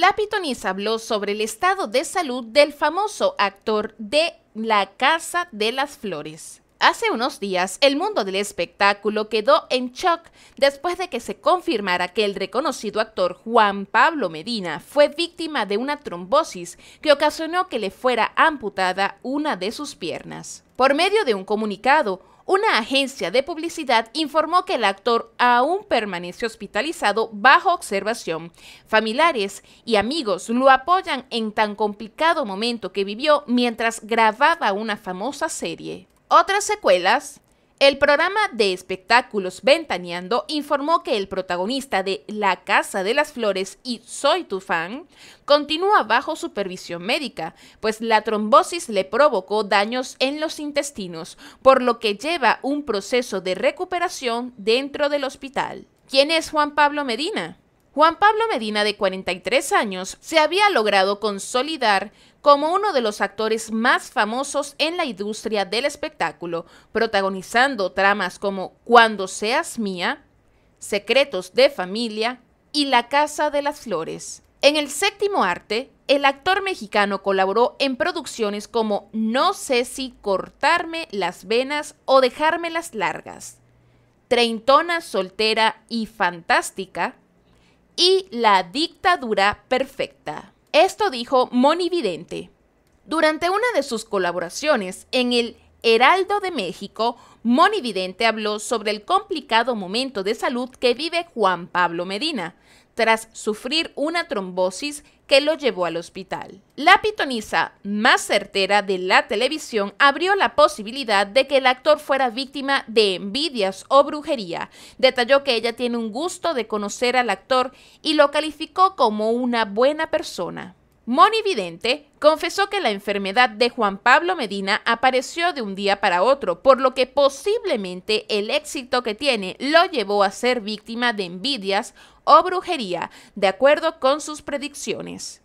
La pitonisa habló sobre el estado de salud del famoso actor de La Casa de las Flores. Hace unos días, el mundo del espectáculo quedó en shock después de que se confirmara que el reconocido actor Juan Pablo Medina fue víctima de una trombosis que ocasionó que le fuera amputada una de sus piernas. Por medio de un comunicado, una agencia de publicidad informó que el actor aún permanece hospitalizado bajo observación. Familiares y amigos lo apoyan en tan complicado momento que vivió mientras grababa una famosa serie. Otras secuelas el programa de espectáculos Ventaneando informó que el protagonista de La Casa de las Flores y Soy tu fan continúa bajo supervisión médica, pues la trombosis le provocó daños en los intestinos, por lo que lleva un proceso de recuperación dentro del hospital. ¿Quién es Juan Pablo Medina? Juan Pablo Medina, de 43 años, se había logrado consolidar como uno de los actores más famosos en la industria del espectáculo, protagonizando tramas como Cuando seas mía, Secretos de familia y La Casa de las Flores. En el séptimo arte, el actor mexicano colaboró en producciones como No sé si cortarme las venas o dejármelas largas, Treintona, soltera y fantástica, y la dictadura perfecta. Esto dijo Monividente. Durante una de sus colaboraciones en el Heraldo de México, Monividente habló sobre el complicado momento de salud que vive Juan Pablo Medina, tras sufrir una trombosis que lo llevó al hospital. La pitonisa más certera de la televisión abrió la posibilidad de que el actor fuera víctima de envidias o brujería. Detalló que ella tiene un gusto de conocer al actor y lo calificó como una buena persona. Moni Vidente confesó que la enfermedad de Juan Pablo Medina apareció de un día para otro, por lo que posiblemente el éxito que tiene lo llevó a ser víctima de envidias o brujería, de acuerdo con sus predicciones.